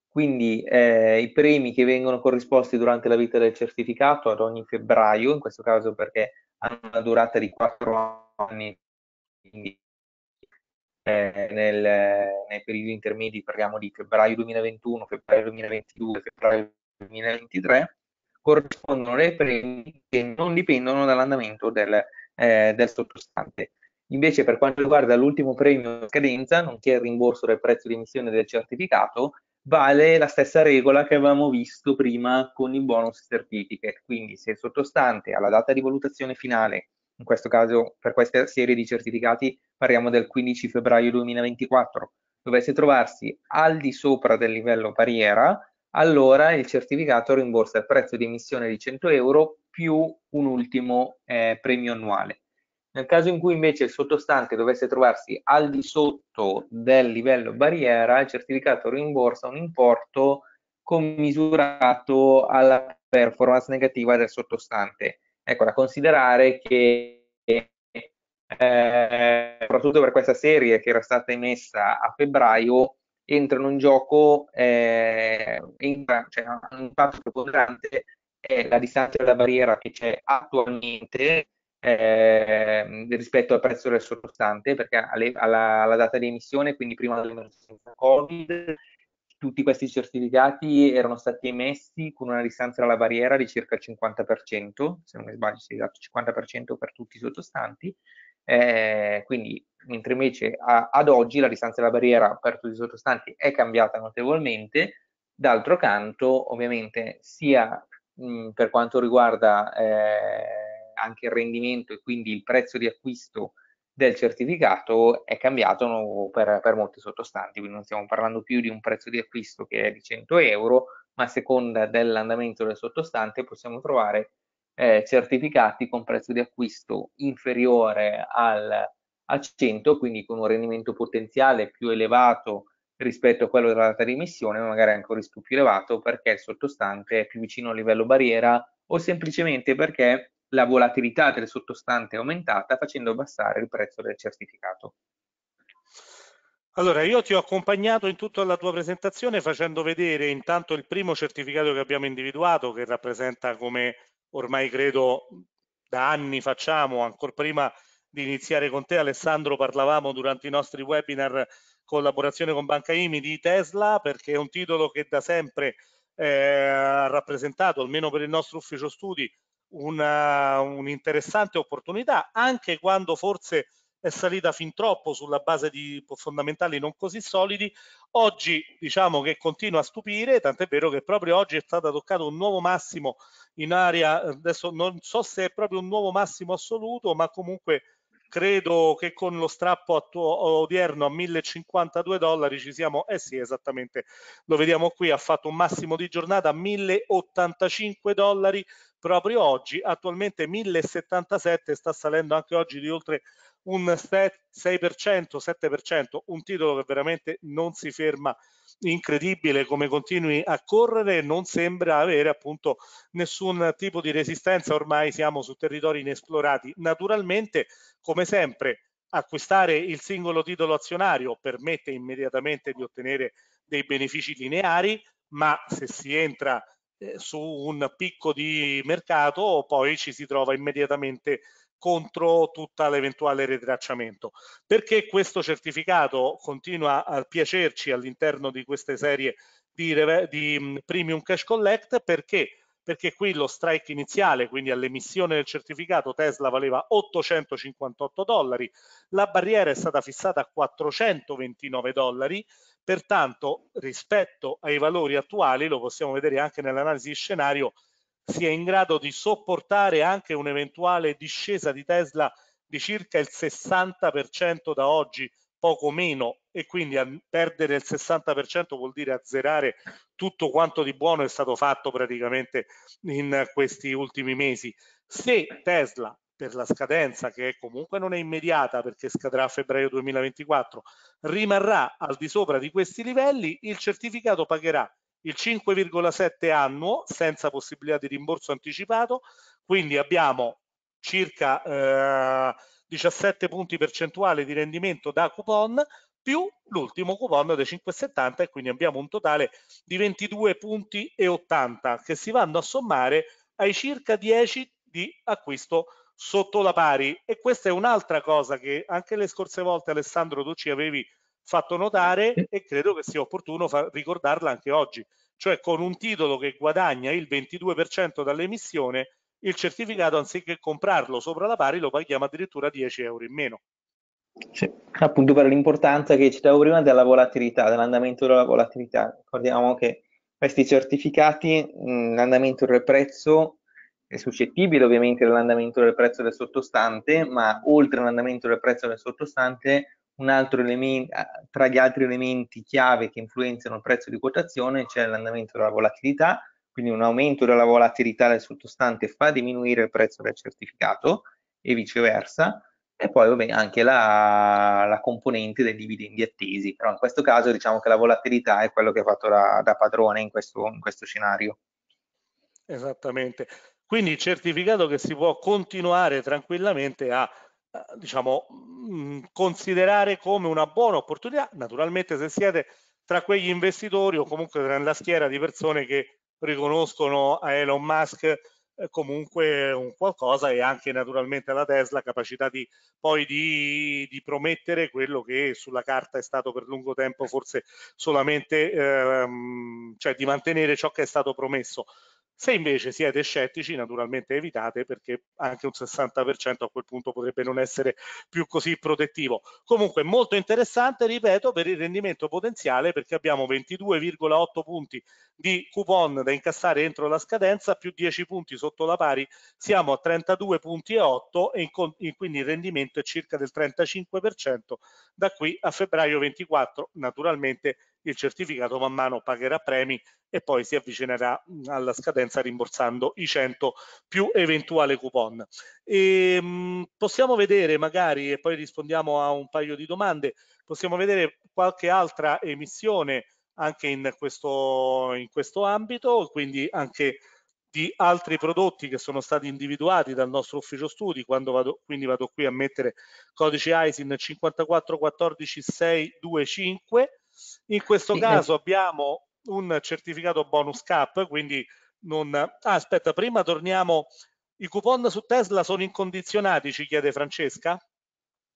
Quindi eh, i premi che vengono corrisposti durante la vita del certificato ad ogni febbraio, in questo caso perché hanno una durata di 4 anni, quindi eh, nel, nei periodi intermedi parliamo di febbraio 2021, febbraio 2022, febbraio 2023, corrispondono ai premi che non dipendono dall'andamento del, eh, del sottostante. Invece per quanto riguarda l'ultimo premio in scadenza, nonché il rimborso del prezzo di emissione del certificato, vale la stessa regola che avevamo visto prima con i bonus certificate, quindi se il sottostante alla data di valutazione finale, in questo caso per questa serie di certificati parliamo del 15 febbraio 2024, dovesse trovarsi al di sopra del livello pariera, allora il certificato rimborsa il prezzo di emissione di 100 euro più un ultimo eh, premio annuale. Nel caso in cui invece il sottostante dovesse trovarsi al di sotto del livello barriera, il certificato rimborsa un importo commisurato alla performance negativa del sottostante. Ecco, da considerare che, eh, soprattutto per questa serie che era stata emessa a febbraio, entrano in gioco, eh, entra, cioè, un impatto importante è la distanza della barriera che c'è attualmente eh, rispetto al prezzo del sottostante, perché alle, alla, alla, data di emissione, quindi prima dell'emergenza Covid, tutti questi certificati erano stati emessi con una distanza dalla barriera di circa il 50%, se non mi sbaglio si è dato il 50% per tutti i sottostanti, eh, quindi mentre invece a, ad oggi la distanza alla barriera per tutti i sottostanti è cambiata notevolmente, d'altro canto ovviamente sia mh, per quanto riguarda eh, anche il rendimento e quindi il prezzo di acquisto del certificato è cambiato per, per molti sottostanti, quindi non stiamo parlando più di un prezzo di acquisto che è di 100 euro, ma a seconda dell'andamento del sottostante possiamo trovare eh, certificati con prezzo di acquisto inferiore al, a 100, quindi con un rendimento potenziale più elevato rispetto a quello della data di emissione, ma magari anche un rischio più elevato perché il sottostante è più vicino al livello barriera o semplicemente perché la volatilità del sottostante è aumentata facendo abbassare il prezzo del certificato. Allora, io ti ho accompagnato in tutta la tua presentazione facendo vedere intanto il primo certificato che abbiamo individuato, che rappresenta come ormai credo da anni facciamo, ancora prima di iniziare con te Alessandro parlavamo durante i nostri webinar collaborazione con Banca IMI di Tesla perché è un titolo che da sempre eh, ha rappresentato, almeno per il nostro ufficio studi, eh, un'interessante opportunità, anche quando forse è salita fin troppo sulla base di fondamentali non così solidi, oggi diciamo che continua a stupire, tant'è vero che proprio oggi è stato toccato un nuovo massimo in area, eh, adesso non so se è proprio un nuovo massimo assoluto, ma comunque credo che con lo strappo odierno a 1052 dollari ci siamo, eh sì esattamente, lo vediamo qui, ha fatto un massimo di giornata a 1085 dollari proprio oggi, attualmente 1077 sta salendo anche oggi di oltre un 6%, 7%, un titolo che veramente non si ferma incredibile come continui a correre non sembra avere appunto nessun tipo di resistenza ormai siamo su territori inesplorati naturalmente come sempre acquistare il singolo titolo azionario permette immediatamente di ottenere dei benefici lineari ma se si entra eh, su un picco di mercato poi ci si trova immediatamente contro tutta l'eventuale ritracciamento. Perché questo certificato continua a piacerci all'interno di queste serie di, di premium cash collect? Perché? Perché qui lo strike iniziale, quindi all'emissione del certificato, Tesla valeva 858 dollari, la barriera è stata fissata a 429 dollari, pertanto rispetto ai valori attuali, lo possiamo vedere anche nell'analisi di scenario, sia in grado di sopportare anche un'eventuale discesa di Tesla di circa il 60% da oggi, poco meno, e quindi perdere il 60% vuol dire azzerare tutto quanto di buono è stato fatto praticamente in questi ultimi mesi. Se Tesla per la scadenza che comunque non è immediata perché scadrà a febbraio 2024 rimarrà al di sopra di questi livelli il certificato pagherà il 5,7 annuo senza possibilità di rimborso anticipato, quindi abbiamo circa eh, 17 punti percentuali di rendimento da coupon più l'ultimo coupon dei 5,70 e quindi abbiamo un totale di 22 punti e 80 che si vanno a sommare ai circa 10 di acquisto sotto la pari e questa è un'altra cosa che anche le scorse volte Alessandro tu ci avevi fatto notare e credo che sia opportuno ricordarla anche oggi, cioè con un titolo che guadagna il 22% dall'emissione, il certificato anziché comprarlo sopra la pari lo paghiamo addirittura 10 euro in meno. Sì, appunto per l'importanza che citavo prima della volatilità, dell'andamento della volatilità. Ricordiamo che questi certificati, l'andamento del prezzo è suscettibile ovviamente dell'andamento del prezzo del sottostante, ma oltre all'andamento del prezzo del sottostante un altro elemento, tra gli altri elementi chiave che influenzano il prezzo di quotazione c'è l'andamento della volatilità, quindi un aumento della volatilità del sottostante fa diminuire il prezzo del certificato e viceversa, e poi vabbè, anche la, la, componente dei dividendi attesi, però in questo caso diciamo che la volatilità è quello che ha fatto da, da padrone in questo, in questo scenario. Esattamente, quindi il certificato che si può continuare tranquillamente a eh, diciamo, mm, considerare come una buona opportunità, naturalmente se siete tra quegli investitori o comunque tra la schiera di persone che riconoscono a Elon Musk eh, comunque un qualcosa e anche naturalmente alla Tesla capacità di poi di, di, promettere quello che sulla carta è stato per lungo tempo forse solamente ehm, cioè di mantenere ciò che è stato promesso se invece siete scettici, naturalmente evitate perché anche un 60% a quel punto potrebbe non essere più così protettivo. Comunque molto interessante, ripeto, per il rendimento potenziale perché abbiamo 22,8 punti di coupon da incassare entro la scadenza, più 10 punti sotto la pari, siamo a 32,8 e in, quindi il rendimento è circa del 35% da qui a febbraio 24, naturalmente il certificato man mano pagherà premi e poi si avvicinerà alla scadenza rimborsando i 100 più eventuale coupon. E, ehm, mh, possiamo vedere magari, e poi rispondiamo a un paio di domande, possiamo vedere qualche altra emissione anche in questo, in questo ambito, quindi anche di altri prodotti che sono stati individuati dal nostro ufficio studi, vado, quindi vado qui a mettere codice ISIN 5414625 in questo sì, caso eh. abbiamo un certificato bonus cap, quindi non... Ah, aspetta, prima torniamo... I coupon su Tesla sono incondizionati, ci chiede Francesca?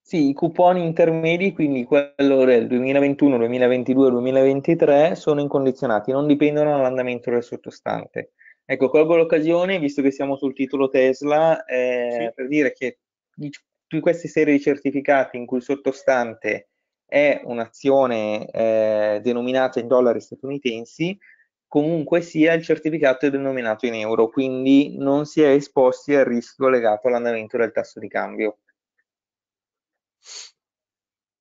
Sì, i coupon intermedi, quindi quello del 2021, 2022, 2023, sono incondizionati, non dipendono dall'andamento del sottostante. Ecco, colgo l'occasione, visto che siamo sul titolo Tesla, eh, sì. per dire che di, di queste serie di certificati in cui il sottostante è un'azione eh, denominata in dollari statunitensi, comunque sia il certificato è denominato in euro, quindi non si è esposti al rischio legato all'andamento del tasso di cambio.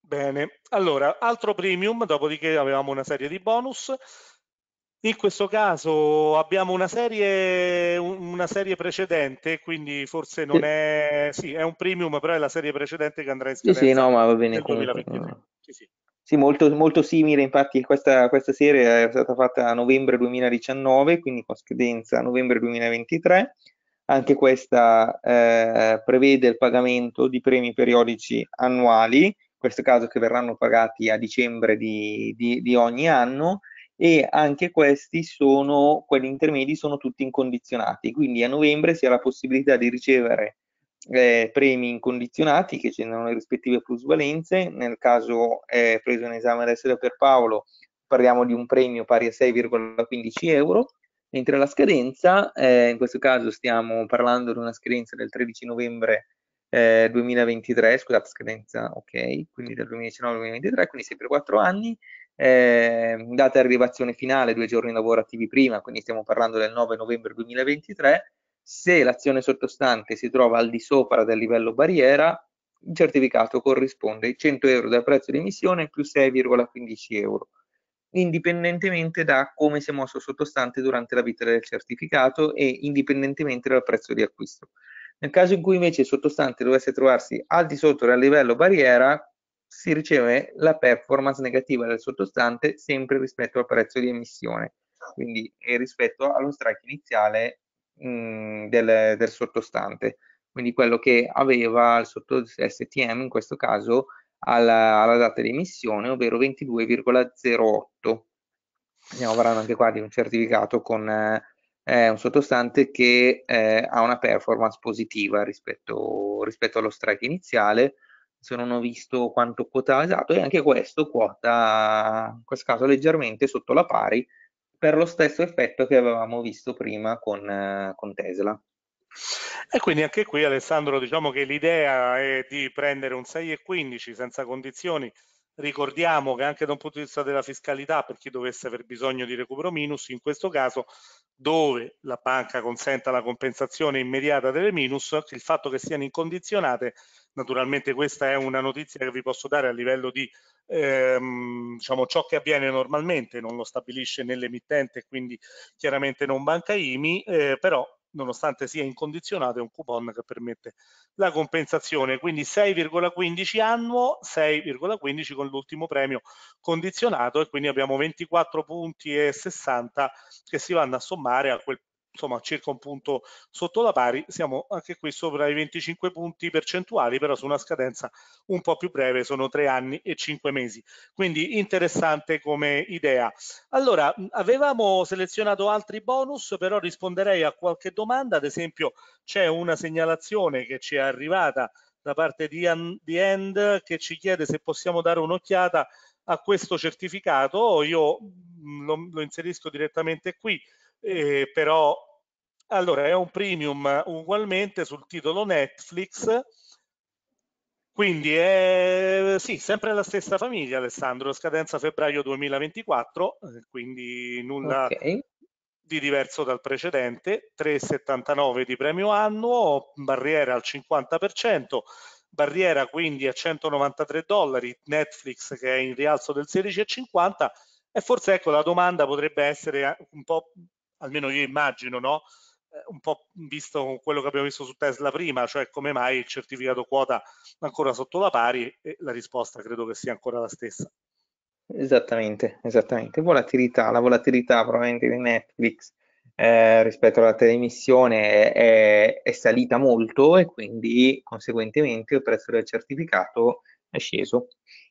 Bene, allora, altro premium, dopodiché avevamo una serie di bonus. In questo caso abbiamo una serie, una serie precedente, quindi forse non è... Sì, è un premium, però è la serie precedente che andrà in scadenza. Sì, sì, no, ma va bene. Comunque, sì, molto, molto, simile, infatti questa, questa, serie eh, è stata fatta a novembre 2019, quindi con scadenza a novembre 2023. Anche questa eh, prevede il pagamento di premi periodici annuali, in questo caso che verranno pagati a dicembre di, di, di ogni anno, e anche questi sono, quelli intermedi, sono tutti incondizionati. Quindi a novembre si ha la possibilità di ricevere eh, premi incondizionati che generano le rispettive plusvalenze, nel caso eh, preso in esame adesso per Paolo, parliamo di un premio pari a 6,15 euro, mentre la scadenza, eh, in questo caso stiamo parlando di una scadenza del 13 novembre eh, 2023, scusate, scadenza ok, quindi del 2019-2023, quindi 6 per 4 anni, eh, data di arrivazione finale due giorni lavorativi prima, quindi stiamo parlando del 9 novembre 2023, se l'azione sottostante si trova al di sopra del livello barriera, il certificato corrisponde ai 100 euro del prezzo di emissione più 6,15 euro, indipendentemente da come si è mosso sottostante durante la vita del certificato e indipendentemente dal prezzo di acquisto. Nel caso in cui invece il sottostante dovesse trovarsi al di sotto del livello barriera, si riceve la performance negativa del sottostante sempre rispetto al prezzo di emissione, quindi rispetto allo strike iniziale del, del, sottostante, quindi quello che aveva il sotto STM in questo caso alla, alla data di emissione, ovvero 22,08. Stiamo parlando anche qua di un certificato con eh, un sottostante che eh, ha una performance positiva rispetto, rispetto allo strike iniziale, se non ho visto quanto quota esatto, e anche questo quota in questo caso leggermente sotto la pari per lo stesso effetto che avevamo visto prima con, eh, con Tesla. E quindi anche qui Alessandro diciamo che l'idea è di prendere un 6,15 senza condizioni, ricordiamo che anche da un punto di vista della fiscalità per chi dovesse aver bisogno di recupero minus in questo caso dove la banca consenta la compensazione immediata delle minus, il fatto che siano incondizionate, naturalmente questa è una notizia che vi posso dare a livello di ehm, diciamo, ciò che avviene normalmente, non lo stabilisce nell'emittente, quindi chiaramente non banca IMI, eh, però nonostante sia incondizionato, è un coupon che permette la compensazione, quindi 6,15 annuo, 6,15 con l'ultimo premio condizionato e quindi abbiamo 24 punti e 60 che si vanno a sommare a quel insomma circa un punto sotto la pari, siamo anche qui sopra i 25 punti percentuali, però su una scadenza un po' più breve, sono tre anni e cinque mesi, quindi interessante come idea. Allora, avevamo selezionato altri bonus, però risponderei a qualche domanda, ad esempio c'è una segnalazione che ci è arrivata da parte di, di End che ci chiede se possiamo dare un'occhiata a questo certificato, io mm, lo, lo inserisco direttamente qui, eh, però allora è un premium ugualmente sul titolo Netflix quindi è sì, sempre la stessa famiglia Alessandro, scadenza febbraio 2024, eh, quindi nulla okay. di diverso dal precedente, 3,79 di premio annuo, barriera al 50%, barriera quindi a 193 dollari, Netflix che è in rialzo del 16,50 e forse ecco la domanda potrebbe essere un po' almeno io immagino, no? Eh, un po' visto quello che abbiamo visto su Tesla prima, cioè come mai il certificato quota ancora sotto la pari e la risposta credo che sia ancora la stessa. Esattamente, esattamente. Volatilità, la volatilità probabilmente di Netflix eh, rispetto alla televisione è, è salita molto e quindi conseguentemente il prezzo del certificato è sceso.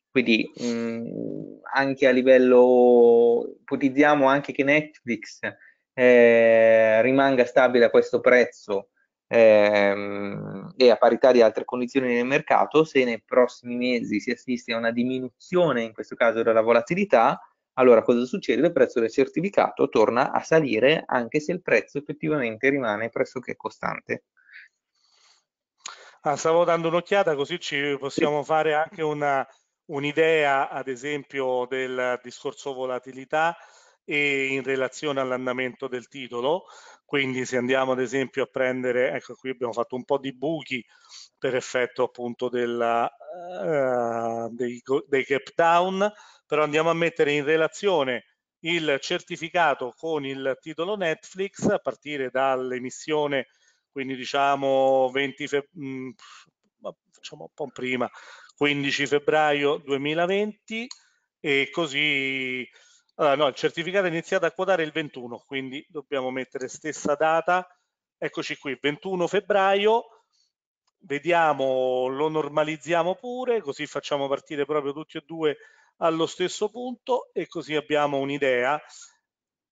Quindi mh, mm, anche a livello, ipotizziamo anche che Netflix eh, rimanga stabile a questo prezzo ehm, e a parità di altre condizioni nel mercato, se nei prossimi mesi si assiste a una diminuzione, in questo caso della volatilità, allora cosa succede? Il prezzo del certificato torna a salire anche se il prezzo effettivamente rimane pressoché costante. Ah, stavo dando un'occhiata così ci possiamo fare anche una, un'idea ad esempio del discorso volatilità e in relazione all'andamento del titolo. Quindi se andiamo ad esempio a prendere, ecco qui abbiamo fatto un po' di buchi per effetto appunto della, uh, dei, dei gap down, però andiamo a mettere in relazione il certificato con il titolo Netflix a partire dall'emissione, quindi diciamo 20 febbraio, mm, facciamo un po' prima, 15 febbraio 2020 e così allora, no, il certificato è iniziato a quotare il 21, quindi dobbiamo mettere stessa data. Eccoci qui, 21 febbraio. Vediamo, lo normalizziamo pure, così facciamo partire proprio tutti e due allo stesso punto e così abbiamo un'idea.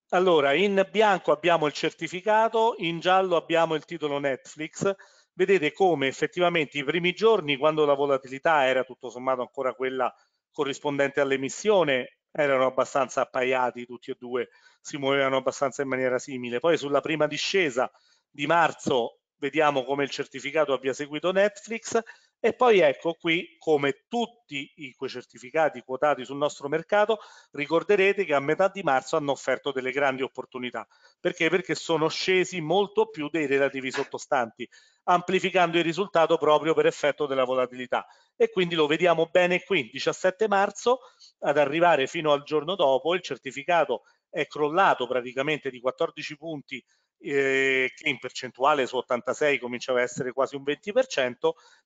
Allora, in bianco abbiamo il certificato, in giallo abbiamo il titolo Netflix. Vedete come effettivamente i primi giorni, quando la volatilità era tutto sommato ancora quella corrispondente all'emissione, erano abbastanza appaiati tutti e due, si muovevano abbastanza in maniera simile. Poi sulla prima discesa di marzo vediamo come il certificato abbia seguito Netflix e poi ecco qui come tutti i certificati quotati sul nostro mercato, ricorderete che a metà di marzo hanno offerto delle grandi opportunità. Perché? Perché sono scesi molto più dei relativi sottostanti, amplificando il risultato proprio per effetto della volatilità. E quindi lo vediamo bene qui, 17 marzo, ad arrivare fino al giorno dopo, il certificato è crollato praticamente di 14 punti eh, che in percentuale su 86 cominciava a essere quasi un 20%,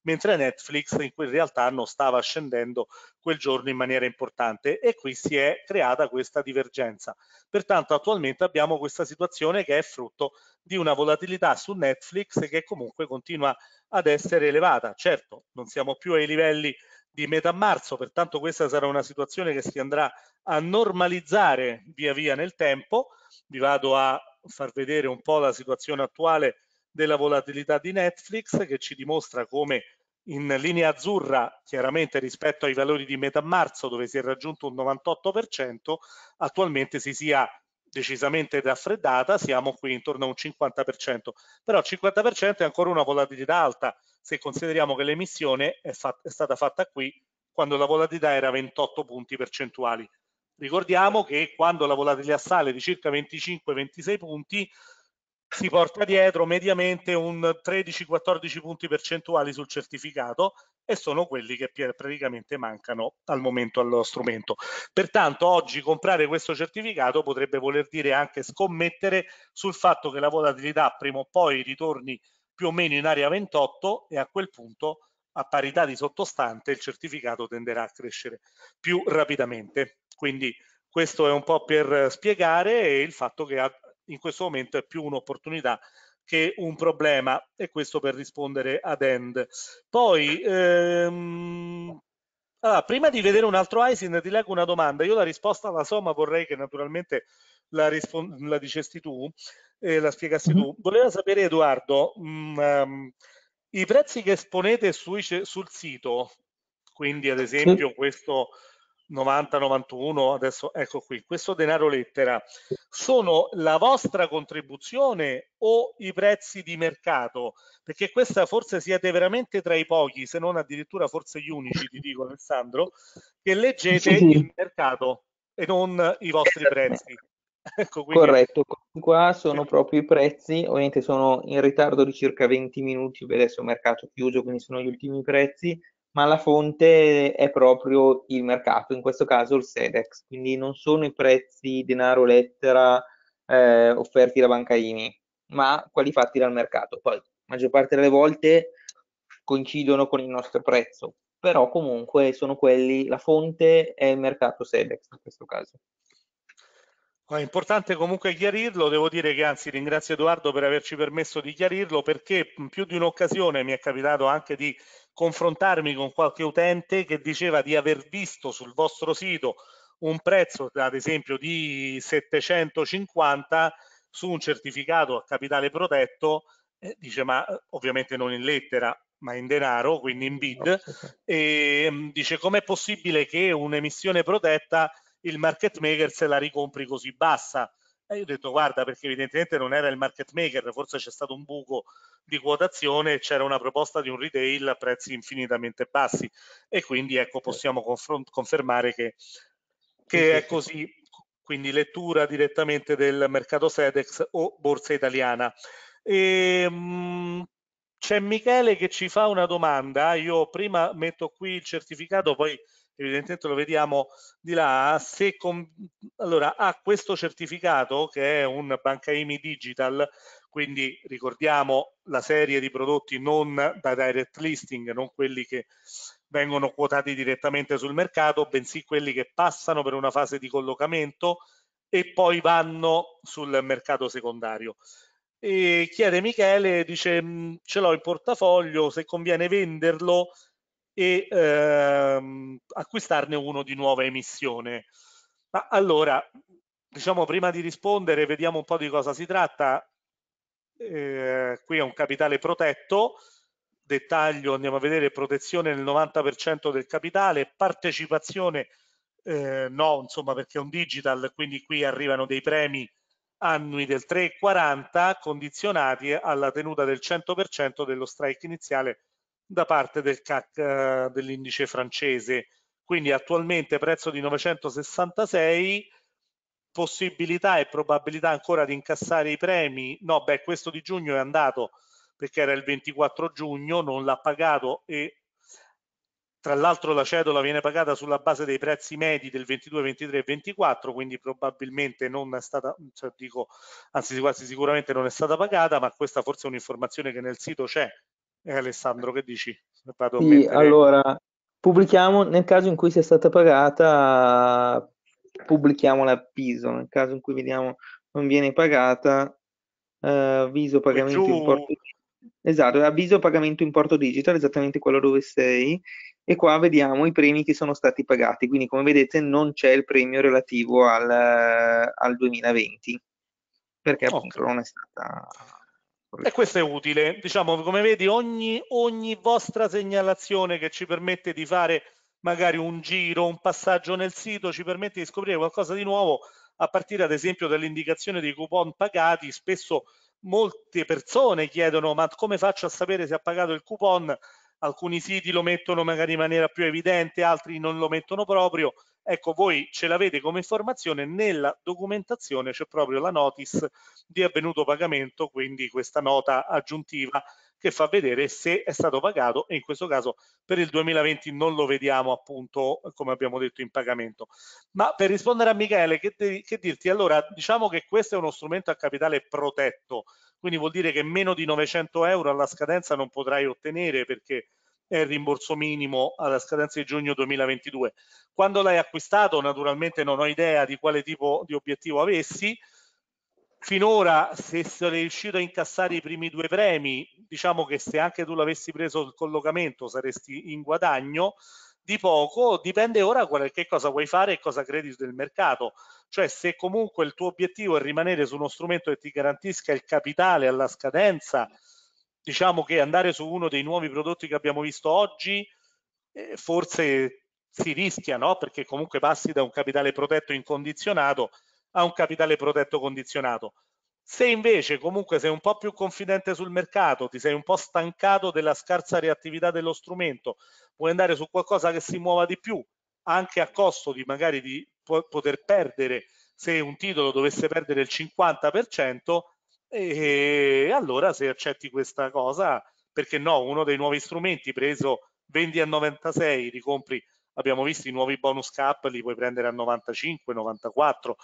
mentre Netflix in quel realtà non stava scendendo quel giorno in maniera importante e qui si è creata questa divergenza. Pertanto attualmente abbiamo questa situazione che è frutto di una volatilità su Netflix che comunque continua ad essere elevata. Certo, non siamo più ai livelli di metà marzo, pertanto questa sarà una situazione che si andrà a normalizzare via via nel tempo. Vi vado a far vedere un po' la situazione attuale della volatilità di Netflix che ci dimostra come in linea azzurra, chiaramente rispetto ai valori di metà marzo dove si è raggiunto un 98%, attualmente si sia decisamente raffreddata, siamo qui intorno a un 50%, però il 50% è ancora una volatilità alta se consideriamo che l'emissione è, è, stata fatta qui quando la volatilità era 28 punti percentuali. Ricordiamo che quando la volatilità sale di circa 25-26 punti si porta dietro mediamente un 13-14 punti percentuali sul certificato e sono quelli che praticamente mancano al momento allo strumento. Pertanto oggi comprare questo certificato potrebbe voler dire anche scommettere sul fatto che la volatilità prima o poi ritorni più o meno in area 28 e a quel punto a parità di sottostante il certificato tenderà a crescere più rapidamente. Quindi questo è un po' per spiegare il fatto che in questo momento è più un'opportunità che un problema e questo per rispondere ad End. Poi, ehm, allora, prima di vedere un altro ISIN ti leggo una domanda, io la risposta la so ma vorrei che naturalmente la, la dicesti tu, e la spiegassi tu. Mm-hmm. Voleva sapere Edoardo, mh, mm, ehm, i prezzi che esponete sui, sul sito, quindi ad esempio questo 90-91, adesso ecco qui, questo denaro lettera, sono la vostra contribuzione o i prezzi di mercato? Perché questa forse siete veramente tra i pochi, se non addirittura forse gli unici, ti dico Alessandro, che leggete sì, sì. il mercato e non i vostri prezzi. Ecco, quindi... Corretto, qua sono proprio i prezzi, ovviamente sono in ritardo di circa 20 minuti, adesso è mercato chiuso, quindi sono gli ultimi prezzi, ma la fonte è proprio il mercato, in questo caso il SEDEX, quindi non sono i prezzi denaro lettera eh, offerti da Banca IMI, ma quelli fatti dal mercato. Poi, la maggior parte delle volte coincidono con il nostro prezzo, però comunque sono quelli, la fonte è il mercato SEDEX in questo caso. È importante comunque chiarirlo, devo dire che anzi ringrazio Edoardo per averci permesso di chiarirlo perché in più di un'occasione mi è capitato anche di confrontarmi con qualche utente che diceva di aver visto sul vostro sito un prezzo ad esempio di 750 su un certificato a capitale protetto, eh, dice ma ovviamente non in lettera ma in denaro, quindi in bid, e ehm, dice com'è possibile che un'emissione protetta il market maker se la ricompri così bassa. E io ho detto guarda perché evidentemente non era il market maker, forse c'è stato un buco di quotazione c'era una proposta di un retail a prezzi infinitamente bassi e quindi ecco certo. possiamo confermare che, che è così. Quindi lettura direttamente del mercato SEDEX o borsa italiana. E, ehm, mh, c'è Michele che ci fa una domanda. Io prima metto qui il certificato, poi evidentemente lo vediamo di là, se con, allora, ha questo certificato che è un Banca IMI Digital, quindi ricordiamo la serie di prodotti non da direct listing, non quelli che vengono quotati direttamente sul mercato, bensì quelli che passano per una fase di collocamento e poi vanno sul mercato secondario. E chiede Michele, dice mm, ce l'ho in portafoglio, se conviene venderlo e ehm, acquistarne uno di nuova emissione. Ma allora, diciamo prima di rispondere, vediamo un po' di cosa si tratta. Eh, qui è un capitale protetto, dettaglio andiamo a vedere protezione nel 90% del capitale, partecipazione eh, no, insomma perché è un digital, quindi qui arrivano dei premi annui del 3,40 condizionati alla tenuta del 100% dello strike iniziale da parte del CAC eh, dell'indice francese. Quindi attualmente prezzo di 966, possibilità e probabilità ancora di incassare i premi. No, beh, questo di giugno è andato perché era il 24 giugno, non l'ha pagato e tra l'altro la cedola viene pagata sulla base dei prezzi medi del 22, 23 e 24, quindi probabilmente non è stata, cioè dico, anzi quasi sicuramente non è stata pagata, ma questa forse è un'informazione che nel sito c'è, e Alessandro, che dici? Vado sì, mettere... allora, pubblichiamo nel caso in cui sia stata pagata, pubblichiamo l'avviso, nel caso in cui vediamo non viene pagata, eh, avviso viso pagamento giù... importo Esatto, avviso pagamento importo digital, esattamente quello dove sei, e qua vediamo i premi che sono stati pagati, quindi come vedete non c'è il premio relativo al, al 2020, perché appunto okay. non è stata e questo è utile, diciamo, come vedi, ogni, ogni vostra segnalazione che ci permette di fare magari un giro, un passaggio nel sito, ci permette di scoprire qualcosa di nuovo, a partire ad esempio dall'indicazione dei coupon pagati, spesso molte persone chiedono ma come faccio a sapere se ha pagato il coupon? Alcuni siti lo mettono magari in maniera più evidente, altri non lo mettono proprio. Ecco, voi ce l'avete come informazione, nella documentazione c'è proprio la notice di avvenuto pagamento, quindi questa nota aggiuntiva che fa vedere se è stato pagato e in questo caso per il 2020 non lo vediamo appunto come abbiamo detto in pagamento. Ma per rispondere a Michele, che, te, che dirti? Allora, diciamo che questo è uno strumento a capitale protetto, quindi vuol dire che meno di 900 euro alla scadenza non potrai ottenere perché e il rimborso minimo alla scadenza di giugno 2022. Quando l'hai acquistato naturalmente non ho idea di quale tipo di obiettivo avessi, finora se sei riuscito a incassare i primi due premi, diciamo che se anche tu l'avessi preso il collocamento saresti in guadagno, di poco, dipende ora che cosa vuoi fare e cosa credi del mercato. Cioè se comunque il tuo obiettivo è rimanere su uno strumento che ti garantisca il capitale alla scadenza diciamo che andare su uno dei nuovi prodotti che abbiamo visto oggi eh, forse si rischia, no? perché comunque passi da un capitale protetto incondizionato a un capitale protetto condizionato. Se invece comunque sei un po' più confidente sul mercato, ti sei un po' stancato della scarsa reattività dello strumento, puoi andare su qualcosa che si muova di più, anche a costo di magari di poter perdere, se un titolo dovesse perdere il 50%, e allora se accetti questa cosa perché no uno dei nuovi strumenti preso vendi a 96 ricompri abbiamo visto i nuovi bonus cap li puoi prendere a 95 94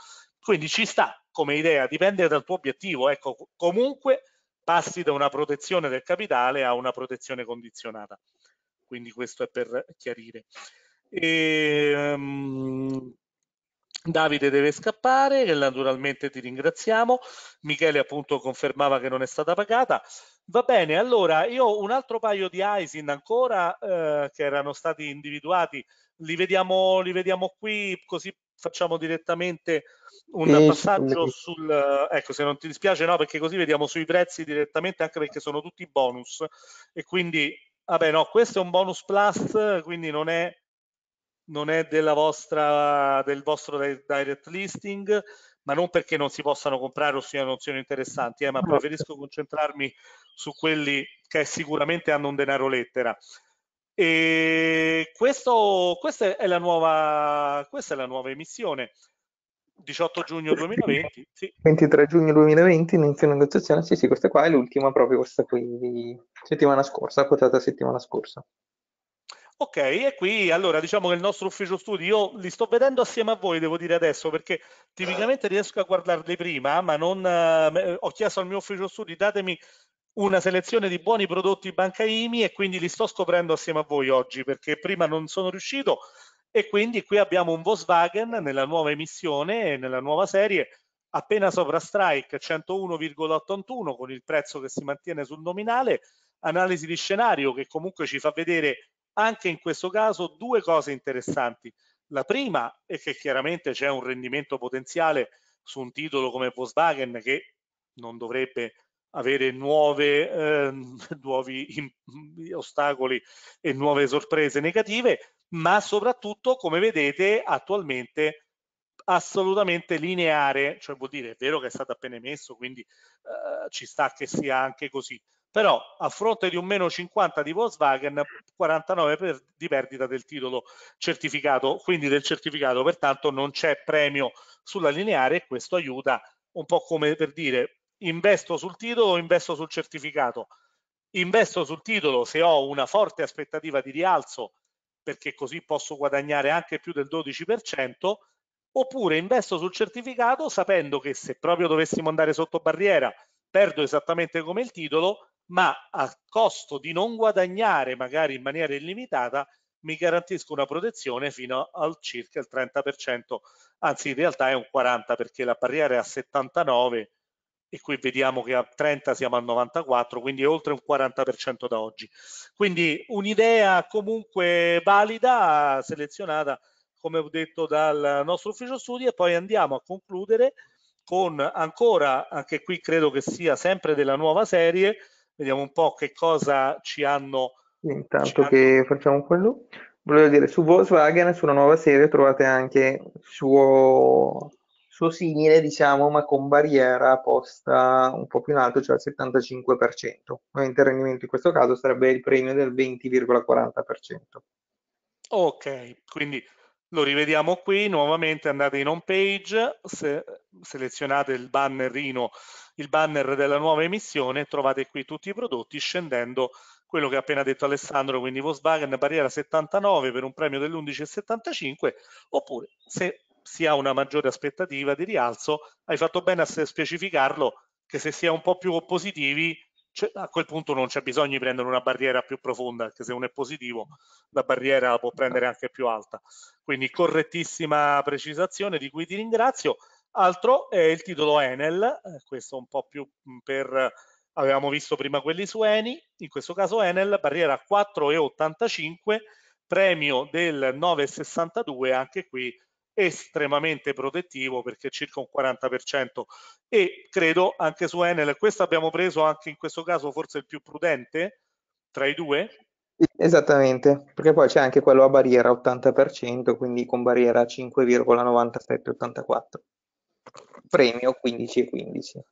quindi ci sta come idea dipende dal tuo obiettivo ecco comunque passi da una protezione del capitale a una protezione condizionata quindi questo è per chiarire e, um, Davide deve scappare, naturalmente ti ringraziamo. Michele appunto confermava che non è stata pagata. Va bene, allora io un altro paio di ISIN ancora eh, che erano stati individuati, li vediamo, li vediamo qui così facciamo direttamente un eh, passaggio sul ecco se non ti dispiace no perché così vediamo sui prezzi direttamente anche perché sono tutti bonus e quindi vabbè no questo è un bonus plus quindi non è non è della vostra, del vostro direct listing, ma non perché non si possano comprare o siano, non siano interessanti, eh, ma esatto. preferisco concentrarmi su quelli che sicuramente hanno un denaro lettera. E questo, questa, è la nuova, questa è la nuova emissione. 18 giugno 2020 sì. 23 giugno 2020 inizio negoziazione sì sì questa qua è l'ultima proprio questa qui settimana scorsa quotata settimana scorsa Ok, e qui allora diciamo che il nostro ufficio studio, io li sto vedendo assieme a voi, devo dire adesso, perché tipicamente riesco a guardarli prima, ma non, eh, ho chiesto al mio ufficio studi, datemi una selezione di buoni prodotti banca IMI e quindi li sto scoprendo assieme a voi oggi, perché prima non sono riuscito e quindi qui abbiamo un Volkswagen nella nuova emissione, e nella nuova serie, appena sopra strike 101,81 con il prezzo che si mantiene sul nominale, analisi di scenario che comunque ci fa vedere anche in questo caso due cose interessanti. La prima è che chiaramente c'è un rendimento potenziale su un titolo come Volkswagen che non dovrebbe avere nuove, eh, nuovi in, ostacoli e nuove sorprese negative, ma soprattutto, come vedete, attualmente assolutamente lineare, cioè vuol dire è vero che è stato appena emesso, quindi eh, ci sta che sia anche così, però a fronte di un meno 50 di Volkswagen 49 per, di perdita del titolo certificato quindi del certificato pertanto non c'è premio sulla lineare e questo aiuta un po' come per dire investo sul titolo o investo sul certificato investo sul titolo se ho una forte aspettativa di rialzo perché così posso guadagnare anche più del 12% oppure investo sul certificato sapendo che se proprio dovessimo andare sotto barriera perdo esattamente come il titolo ma a costo di non guadagnare magari in maniera illimitata mi garantisco una protezione fino al circa il 30%, anzi in realtà è un 40% perché la barriera è a 79 e qui vediamo che a 30 siamo al 94, quindi è oltre un 40% da oggi. Quindi un'idea comunque valida, selezionata come ho detto dal nostro ufficio studi e poi andiamo a concludere con ancora, anche qui credo che sia sempre della nuova serie, Vediamo un po' che cosa ci hanno... Intanto ci che hanno... facciamo quello, volevo dire, su Volkswagen, sulla nuova serie, trovate anche il suo, suo simile, diciamo, ma con barriera posta un po' più in alto, cioè al 75%. Ovviamente il rendimento in questo caso sarebbe il premio del 20,40%. Ok, quindi lo rivediamo qui, nuovamente andate in home page, se, selezionate il bannerino il banner della nuova emissione, trovate qui tutti i prodotti scendendo quello che ha appena detto Alessandro, quindi Volkswagen barriera 79 per un premio dell'11,75 oppure se si ha una maggiore aspettativa di rialzo, hai fatto bene a specificarlo che se si è un po' più positivi a quel punto non c'è bisogno di prendere una barriera più profonda, perché se uno è positivo la barriera la può prendere anche più alta. Quindi correttissima precisazione di cui ti ringrazio. Altro è il titolo Enel, eh, questo un po' più per, avevamo visto prima quelli su Eni, in questo caso Enel, barriera 4,85, premio del 9,62, anche qui estremamente protettivo perché circa un 40% e credo anche su Enel, questo abbiamo preso anche in questo caso forse il più prudente tra i due. Esattamente, perché poi c'è anche quello a barriera 80%, quindi con barriera 5,9784. Premio 15 e 15.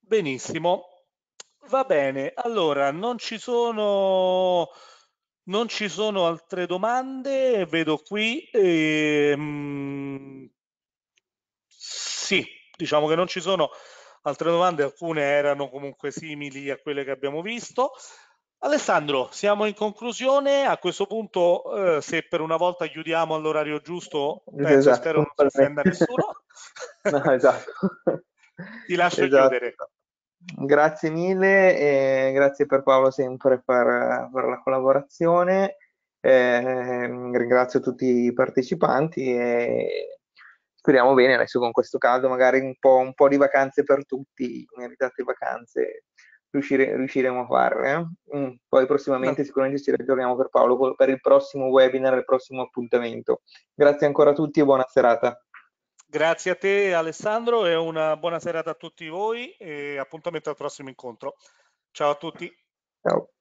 Benissimo, va bene. Allora, non ci sono... Non ci sono altre domande, vedo qui. Ehm, sì, diciamo che non ci sono altre domande, alcune erano comunque simili a quelle che abbiamo visto. Alessandro, siamo in conclusione, a questo punto eh, se per una volta chiudiamo all'orario giusto, penso, esatto, spero non si offenda nessuno. no, esatto. Ti lascio esatto. chiudere. Grazie mille e grazie per Paolo sempre per, per la collaborazione. Eh, ringrazio tutti i partecipanti e speriamo bene adesso con questo caldo, magari un po', un po di vacanze per tutti, meritate vacanze riuscire, riusciremo a fare. Eh? Mm, poi prossimamente no. sicuramente ci ritorniamo per Paolo per il prossimo webinar, il prossimo appuntamento. Grazie ancora a tutti e buona serata. Grazie a te Alessandro e una buona serata a tutti voi e appuntamento al prossimo incontro. Ciao a tutti. Ciao.